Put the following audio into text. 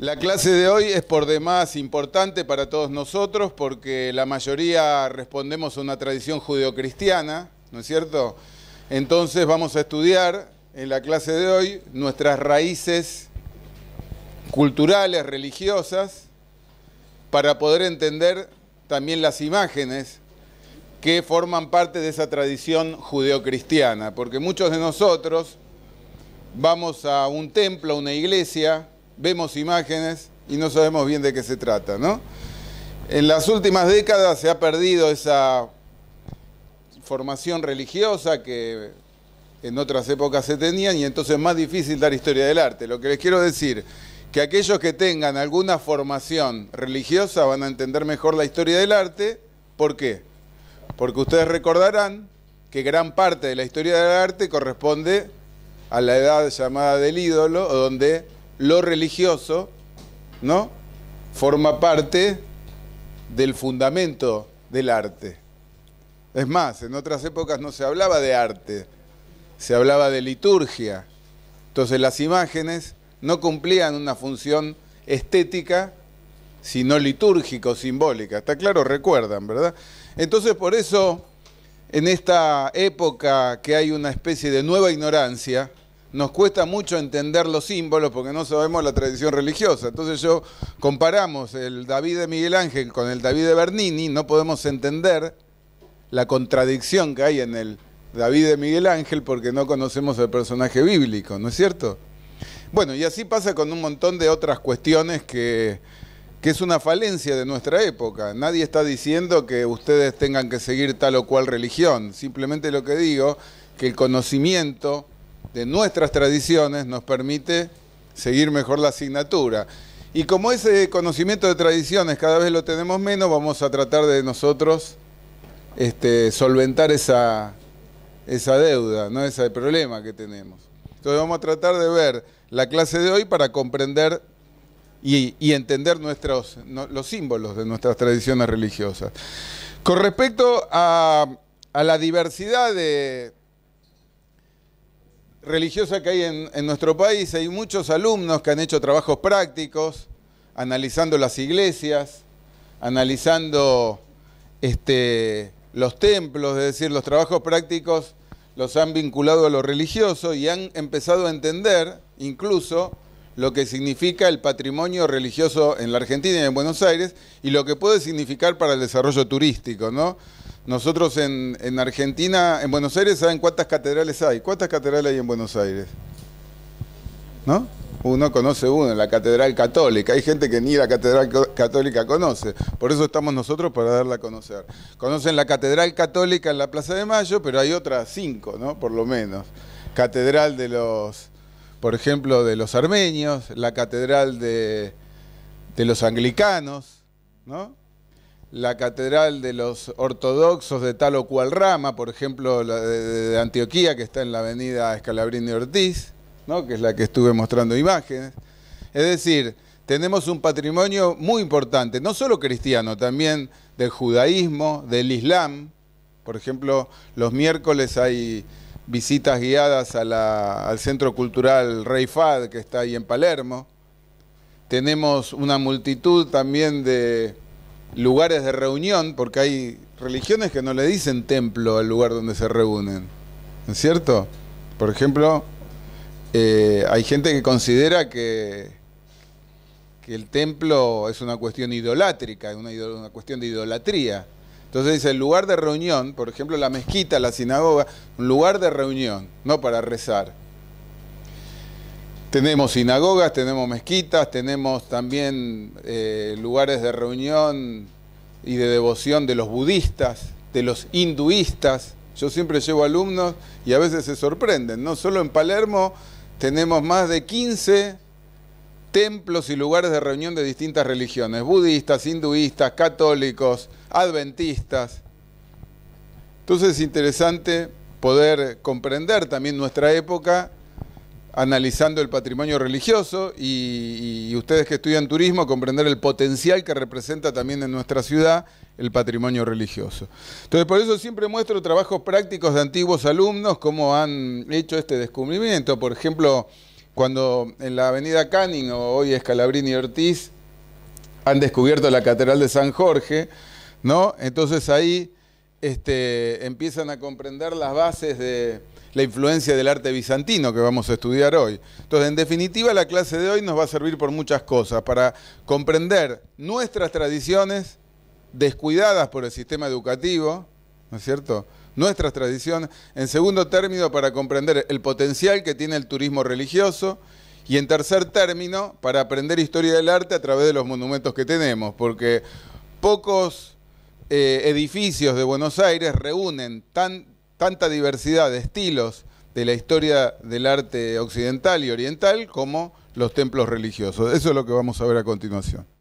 La clase de hoy es por demás importante para todos nosotros porque la mayoría respondemos a una tradición judeocristiana, ¿no es cierto? Entonces vamos a estudiar en la clase de hoy nuestras raíces culturales, religiosas, para poder entender también las imágenes que forman parte de esa tradición judeocristiana, porque muchos de nosotros vamos a un templo, a una iglesia, vemos imágenes y no sabemos bien de qué se trata, ¿no? En las últimas décadas se ha perdido esa formación religiosa que en otras épocas se tenían y entonces es más difícil dar historia del arte. Lo que les quiero decir, que aquellos que tengan alguna formación religiosa van a entender mejor la historia del arte. ¿Por qué? Porque ustedes recordarán que gran parte de la historia del arte corresponde a la edad llamada del ídolo, donde lo religioso, ¿no? Forma parte del fundamento del arte. Es más, en otras épocas no se hablaba de arte, se hablaba de liturgia. Entonces las imágenes no cumplían una función estética, sino litúrgico, simbólica. Está claro, recuerdan, ¿verdad? Entonces por eso, en esta época que hay una especie de nueva ignorancia, nos cuesta mucho entender los símbolos porque no sabemos la tradición religiosa. Entonces yo comparamos el David de Miguel Ángel con el David de Bernini, no podemos entender la contradicción que hay en el David de Miguel Ángel porque no conocemos el personaje bíblico, ¿no es cierto? Bueno, y así pasa con un montón de otras cuestiones que, que es una falencia de nuestra época. Nadie está diciendo que ustedes tengan que seguir tal o cual religión. Simplemente lo que digo, que el conocimiento de nuestras tradiciones nos permite seguir mejor la asignatura. Y como ese conocimiento de tradiciones cada vez lo tenemos menos, vamos a tratar de nosotros este, solventar esa, esa deuda, ¿no? ese problema que tenemos. Entonces vamos a tratar de ver la clase de hoy para comprender y, entender nuestros, los símbolos de nuestras tradiciones religiosas. Con respecto a la diversidad de, religiosa que hay en, nuestro país, hay muchos alumnos que han hecho trabajos prácticos, analizando las iglesias, analizando este, los templos, es decir, los trabajos prácticos los han vinculado a lo religioso y han empezado a entender incluso lo que significa el patrimonio religioso en la Argentina y en Buenos Aires y lo que puede significar para el desarrollo turístico, ¿no? Nosotros en, Argentina, en Buenos Aires, ¿saben cuántas catedrales hay? ¿Cuántas catedrales hay en Buenos Aires? ¿No? Uno conoce una, la Catedral Católica. Hay gente que ni la Catedral Católica conoce. Por eso estamos nosotros para darla a conocer. Conocen la Catedral Católica en la Plaza de Mayo, pero hay otras cinco, ¿no? Por lo menos. Catedral de los, por ejemplo, de los armenios, la Catedral de, de los anglicanos, ¿no? la catedral de los ortodoxos de tal o cual rama, por ejemplo, la de, Antioquía, que está en la avenida Escalabrini Ortiz, ¿no? que es la que estuve mostrando imágenes. Es decir, tenemos un patrimonio muy importante, no solo cristiano, también del judaísmo, del islam. Por ejemplo, los miércoles hay visitas guiadas al Centro Cultural Rey Fad, que está ahí en Palermo. Tenemos una multitud también de lugares de reunión, porque hay religiones que no le dicen templo al lugar donde se reúnen, ¿no es cierto? Por ejemplo, eh, hay gente que considera que, que, el templo es una cuestión idolátrica, una, una cuestión de idolatría. Entonces dice, el lugar de reunión, por ejemplo, la mezquita, la sinagoga, un lugar de reunión, no para rezar. Tenemos sinagogas, tenemos mezquitas, tenemos también eh, lugares de reunión y de devoción de los budistas, de los hinduistas. Yo siempre llevo alumnos y a veces se sorprenden, no solo en Palermo tenemos más de 15 templos y lugares de reunión de distintas religiones, budistas, hinduistas, católicos, adventistas. Entonces es interesante poder comprender también nuestra época analizando el patrimonio religioso y, ustedes que estudian turismo comprender el potencial que representa también en nuestra ciudad el patrimonio religioso. Entonces por eso siempre muestro trabajos prácticos de antiguos alumnos, cómo han hecho este descubrimiento. Por ejemplo, cuando en la avenida Canning, o hoy es y Ortiz, han descubierto la Catedral de San Jorge, ¿no? Entonces ahí este, empiezan a comprender las bases de la influencia del arte bizantino que vamos a estudiar hoy. Entonces, en definitiva, la clase de hoy nos va a servir por muchas cosas, para comprender nuestras tradiciones descuidadas por el sistema educativo, ¿no es cierto? Nuestras tradiciones, en segundo término, para comprender el potencial que tiene el turismo religioso, y en tercer término, para aprender historia del arte a través de los monumentos que tenemos, porque pocos eh, edificios de Buenos Aires reúnen tan tanta diversidad de estilos de la historia del arte occidental y oriental como los templos religiosos. Eso es lo que vamos a ver a continuación.